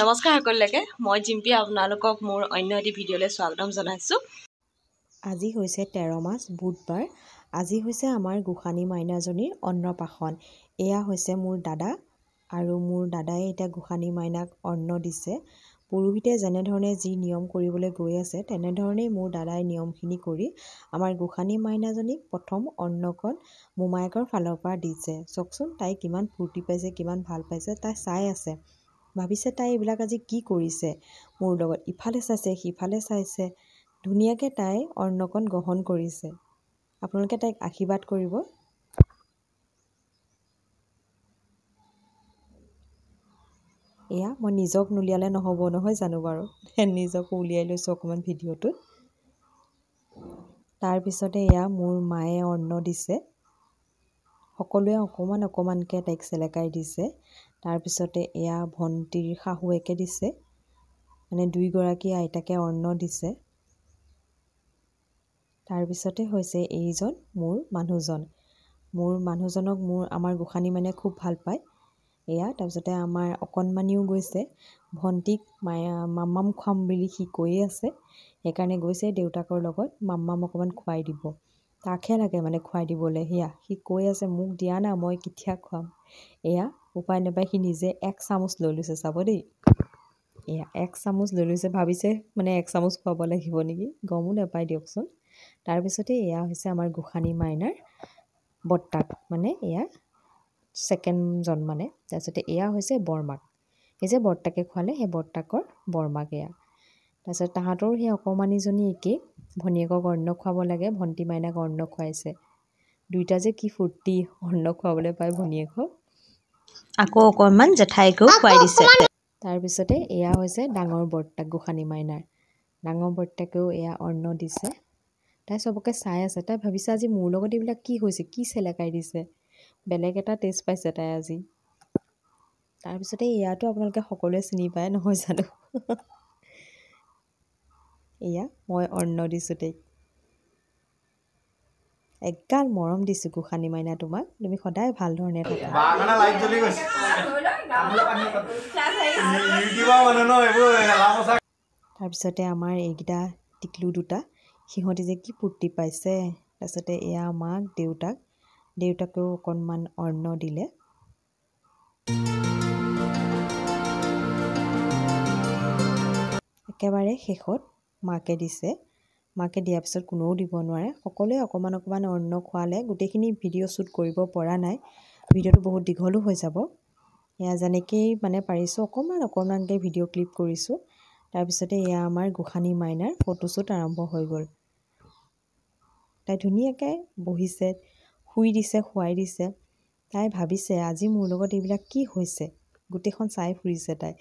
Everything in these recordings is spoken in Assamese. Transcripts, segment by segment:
নমস্কাৰ সকলোলৈকে মই জিম্পিয়ে আপোনালোকক মোৰ অন্য এটি ভিডিঅ'লৈ স্বাগতম জনাইছোঁ আজি হৈছে তেৰ মাছ বুধবাৰ আজি হৈছে আমাৰ গোসানী মাইনাজনীৰ অন্নপ্ৰাশন এয়া হৈছে মোৰ দাদা আৰু মোৰ দাদাই এতিয়া গোসানী মাইনাক অন্ন দিছে পুৰোহিতে যেনেধৰণে যি নিয়ম কৰিবলৈ গৈ আছে তেনেধৰণেই মোৰ দাদাই নিয়মখিনি কৰি আমাৰ গোসানী মাইনাজনীক প্ৰথম অন্নকণ মোমায়েকৰ ফালৰ পৰা দিছে চাওকচোন তাই কিমান ফূৰ্তি পাইছে কিমান ভাল পাইছে তাই চাই আছে ভাবিছে তাই এইবিলাক আজি কি কৰিছে মোৰ লগত ইফালে চাইছে সিফালে চাইছে ধুনীয়াকৈ তাই অন্নকণ গ্ৰহণ কৰিছে আপোনালোকে তাইক আশীৰ্বাদ কৰিব এয়া মই নিজক নুলিয়ালে নহ'ব নহয় জানো বাৰু নিজকো উলিয়াই লৈছোঁ অকণমান ভিডিঅ'টোত তাৰপিছতে এয়া মোৰ মায়ে অন্ন দিছে সকলোৱে অকণমান অকণমানকৈ তাইক চেলেকাই দিছে তাৰপিছতে এয়া ভণ্টিৰ শাহুৱেকে দিছে মানে দুইগৰাকী আইতাকে অন্ন দিছে তাৰপিছতে হৈছে এইজন মোৰ মানুহজন মোৰ মানুহজনক মোৰ আমাৰ গোসানী মানে খুব ভাল পায় এয়া তাৰপিছতে আমাৰ অকণমানিও গৈছে ভণ্টিক মায়া মামাম খুৱাম বুলি সি কৈয়ে আছে সেইকাৰণে গৈছে দেউতাকৰ লগত মামাম অকণমান খুৱাই দিব তাকহে লাগে মানে খুৱাই দিবলৈ সেয়া সি কৈ আছে মোক দিয়া না মই কেতিয়া খুৱাম এয়া উপায় নাপায় সি নিজে এক চামুচ লৈ লৈছে চাব দেই এয়া এক চামুচ লৈ লৈছে ভাবিছে মানে এক চামুচ খুৱাব লাগিব নেকি গমো নাপায় দিয়কচোন তাৰপিছতে এয়া হৈছে আমাৰ গোসানী মাইনাৰ বৰ্তাক মানে এয়া ছেকেণ্ডজন মানে তাৰপিছতে এয়া হৈছে বৰমাক সেই যে বৰ্তাকে খোৱালে সেই বৰ্তাকৰ বৰমাক এয়া তাৰপিছত তাহাঁতৰো সেই অকণমানিজনী একেই ভনীয়েকক অন্ন খুৱাব লাগে ভণ্টি মাইনাক অন্ন খুৱাইছে দুয়োটা যে কি ফূৰ্তি অন্ন খুৱাবলৈ পায় ভনীয়েকক আকৌ অকণমান জেঠাইকেও খুৱাই দিছে তাৰপিছতে এয়া হৈছে ডাঙৰ বৰ্তাক গোসানী মাইনাৰ ডাঙৰ বৰ্তাকেও এয়া অন্ন দিছে তাই চবকে চাই আছে তাই ভাবিছে আজি মোৰ লগত এইবিলাক কি হৈছে কি চেলেকাই দিছে বেলেগ এটা টেষ্ট পাইছে তাই আজি তাৰপিছতে এয়াটো আপোনালোকে সকলোৱে চিনি পায় নহয় জানো এয়া মই অন্ন দিছোঁ তাইক একগাল মৰম দিছোঁ গোসানী মাইনা তোমাক তুমি সদায় ভাল ধৰণে থাকা তাৰপিছতে আমাৰ এইকেইটা টিকলু দুটা সিহঁতি যে কি ফূৰ্তি পাইছে তাৰপিছতে এয়া মাক দেউতাক দেউতাকেও অকণমান অন্ন দিলে একেবাৰে শেষত মাকে দিছে মাকে দিয়াৰ পিছত কোনেও দিব নোৱাৰে সকলোৱে অকণমান অকণমান অন্য খোৱালে গোটেইখিনি ভিডিঅ' শ্বুট কৰিব পৰা নাই ভিডিঅ'টো বহুত দীঘলো হৈ যাব এয়া যেনেকেই মানে পাৰিছোঁ অকণমান অকণমানকৈ ভিডিঅ' ক্লিপ কৰিছোঁ তাৰপিছতে এয়া আমাৰ গোঁসানী মাইনাৰ ফটোশ্বুট আৰম্ভ হৈ গ'ল তাই ধুনীয়াকৈ বহিছে শুই দিছে শুৱাই দিছে তাই ভাবিছে আজি মোৰ লগত এইবিলাক কি হৈছে গোটেইখন চাই ফুৰিছে তাই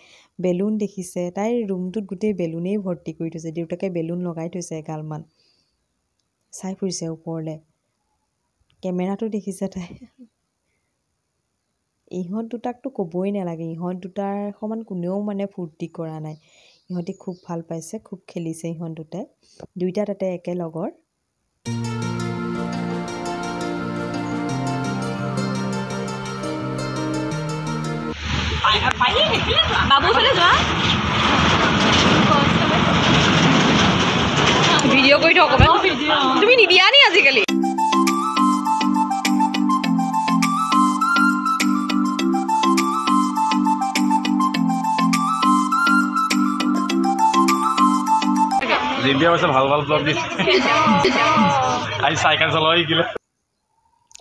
বেলুন দেখিছে তাইৰ ৰুমটোত গোটেই বেলুনেই ভৰ্তি কৰি থৈছে দেউতাকে বেলুন লগাই থৈছে এগালমান চাই ফুৰিছে ওপৰলৈ কেমেৰাটো দেখিছে তাই ইহঁত দুটাকতো ক'বই নালাগে ইহঁত দুটাৰ সমান কোনেও মানে ফূৰ্তি কৰা নাই ইহঁতি খুব ভাল পাইছে খুব খেলিছে ইহঁত দুটাই দুইটা তাতে একেলগৰ ভিডিঅ' কৰি থাক তুমি নিদিয়া নি আজিকালি ভাল ভাল ব্লগ দিছে আজি চাইকেল চলাই শিকিলে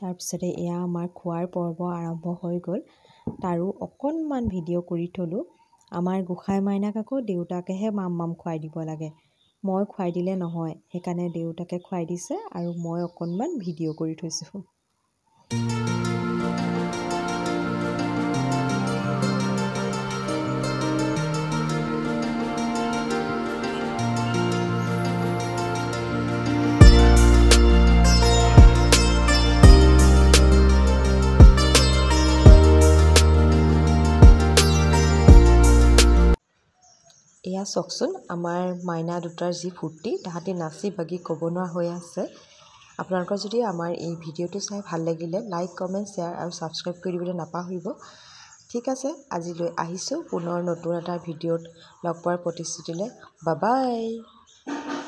তাৰপিছতে এয়া আমাৰ খোৱাৰ পৰ্ব আৰম্ভ হৈ গ'ল তাৰো অকণমান ভিডিঅ' কৰি থ'লোঁ আমাৰ গোসাঁই মাইনাক আকৌ দেউতাকেহে মাম মাম খুৱাই দিব লাগে মই খুৱাই দিলে নহয় সেইকাৰণে দেউতাকে খুৱাই দিছে আৰু মই অকণমান ভিডিঅ' কৰি থৈছোঁ এতিয়া চাওকচোন আমাৰ মাইনা দুটাৰ যি ফূৰ্তি তাহাঁতি নাচি বাগি ক'ব নোৱাৰা হৈ আছে আপোনালোকৰ যদি আমাৰ এই ভিডিঅ'টো চাই ভাল লাগিলে লাইক কমেণ্ট শ্বেয়াৰ আৰু ছাবস্ক্ৰাইব কৰি দিবলৈ নাপাহৰিব ঠিক আছে আজিলৈ আহিছোঁ পুনৰ নতুন এটা ভিডিঅ'ত লগ পোৱাৰ প্ৰতিশ্ৰুতিলৈ বাবাই